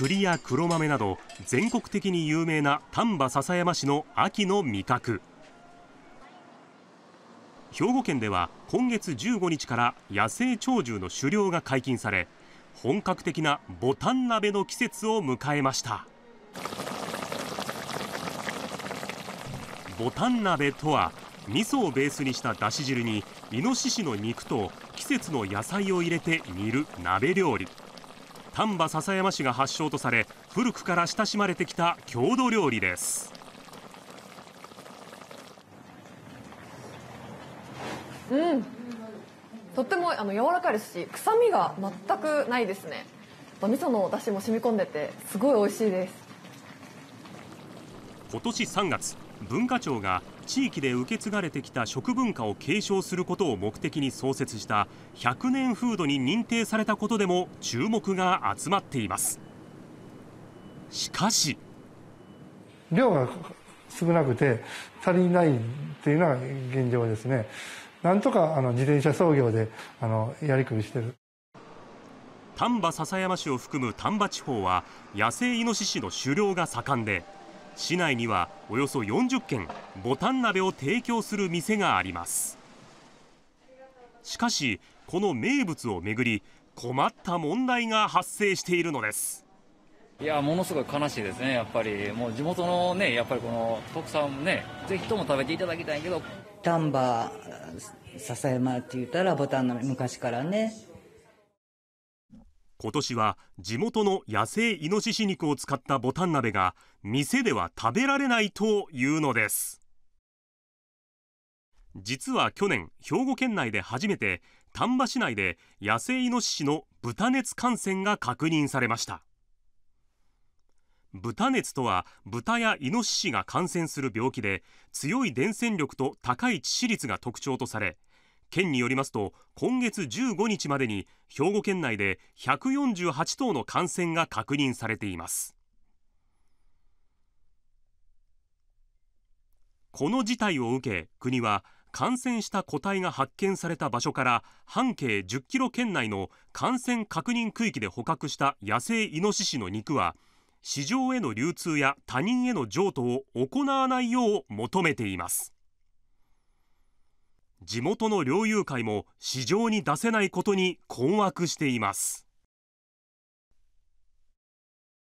栗や黒豆など全国的に有名な丹波篠山市の秋の味覚兵庫県では今月15日から野生鳥獣の狩猟が解禁され本格的なボタン鍋の季節を迎えましたボタン鍋とは味噌をベースにしただし汁にイノシシの肉と季節の野菜を入れて煮る鍋料理丹波篠山市が発祥とされ古くから親しまれてきた郷土料理ですうんとってもあの柔らかいですし臭みが全くないですね味噌のだしも染み込んでてすごい美味しいです今年3月文化庁が地域で受け継がれてきた食文化を継承することを目的に創設した100年フードに認定されたことでも注目が集まっていますしかし量が少なくて足りないっていうのは現状ですねなんとかあの自転車操業であのやりくりしてる丹波篠山市を含む丹波地方は野生イノシシの狩猟が盛んで市内にはおよそ40軒ぼたん鍋を提供する店がありますしかしこの名物をめぐり困った問題が発生しているのですいやものすごい悲しいですねやっぱりもう地元のねやっぱりこの特産ねぜひとも食べていただきたいけど丹波篠山って言ったらぼたん鍋昔からね今年は地元の野生イノシシ肉を使ったボタン鍋が店では食べられないというのです実は去年兵庫県内で初めて丹波市内で野生イノシシの豚熱感染が確認されました豚熱とは豚やイノシシが感染する病気で強い伝染力と高い致死率が特徴とされ県によりますと今月15日までに兵庫県内で148頭の感染が確認されていますこの事態を受け国は感染した個体が発見された場所から半径10キロ圏内の感染確認区域で捕獲した野生イノシシの肉は市場への流通や他人への譲渡を行わないよう求めています。地元の猟友会も市場に出せないことに困惑しています。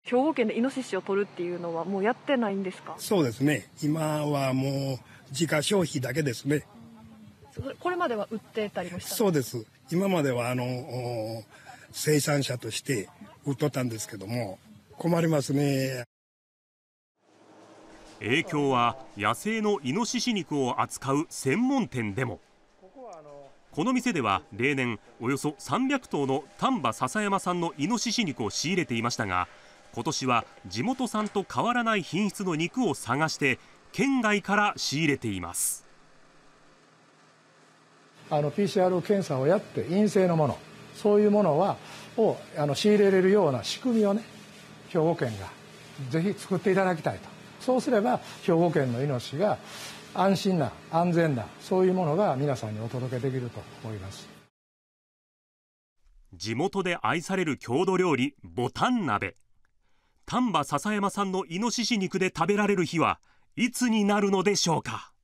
兵庫県でイノシシを取るっていうのはもうやってないんですかそうですね今はもう自家消費だけですねこれまでは売ってたりもしたそうです今まではあの生産者として売っとったんですけども困りますね影響は野生のイノシシ肉を扱う専門店でもこの店では例年およそ300頭の丹波篠山産のイノシシ肉を仕入れていましたが今年は地元産と変わらない品質の肉を探して県外から仕入れていますあの PCR 検査をやって陰性のものそういうものはをあの仕入れれるような仕組みをね兵庫県がぜひ作っていただきたいと。そうすれば兵庫県の命が安心な安全なそういうものが皆さんにお届けできると思います地元で愛される郷土料理ボタン鍋丹波篠山産のイノシシ肉で食べられる日はいつになるのでしょうか